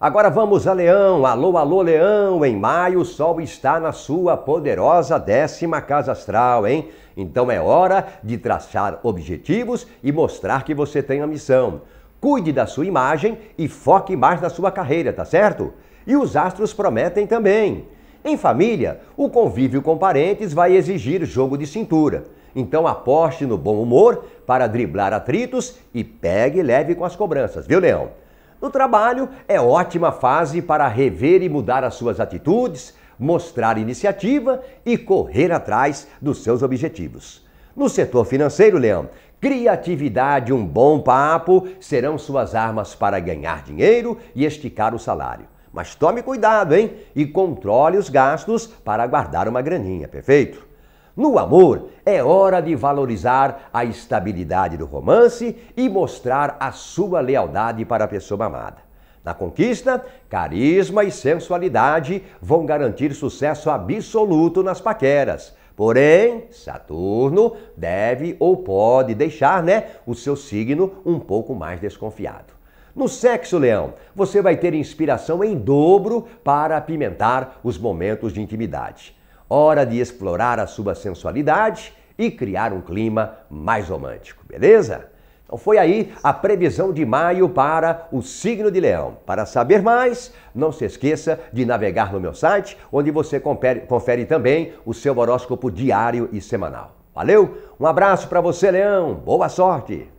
Agora vamos a Leão. Alô, alô, Leão. Em maio o Sol está na sua poderosa décima casa astral, hein? Então é hora de traçar objetivos e mostrar que você tem a missão. Cuide da sua imagem e foque mais na sua carreira, tá certo? E os astros prometem também. Em família, o convívio com parentes vai exigir jogo de cintura. Então aposte no bom humor para driblar atritos e pegue leve com as cobranças, viu, Leão? No trabalho, é ótima fase para rever e mudar as suas atitudes, mostrar iniciativa e correr atrás dos seus objetivos. No setor financeiro, Leão, criatividade e um bom papo serão suas armas para ganhar dinheiro e esticar o salário. Mas tome cuidado, hein? E controle os gastos para guardar uma graninha, perfeito? No amor, é hora de valorizar a estabilidade do romance e mostrar a sua lealdade para a pessoa amada. Na conquista, carisma e sensualidade vão garantir sucesso absoluto nas paqueras. Porém, Saturno deve ou pode deixar, né, o seu signo um pouco mais desconfiado. No sexo, Leão, você vai ter inspiração em dobro para apimentar os momentos de intimidade. Hora de explorar a sua sensualidade e criar um clima mais romântico, beleza? Então foi aí a previsão de maio para o signo de Leão. Para saber mais, não se esqueça de navegar no meu site, onde você confere, confere também o seu horóscopo diário e semanal. Valeu? Um abraço para você, Leão. Boa sorte.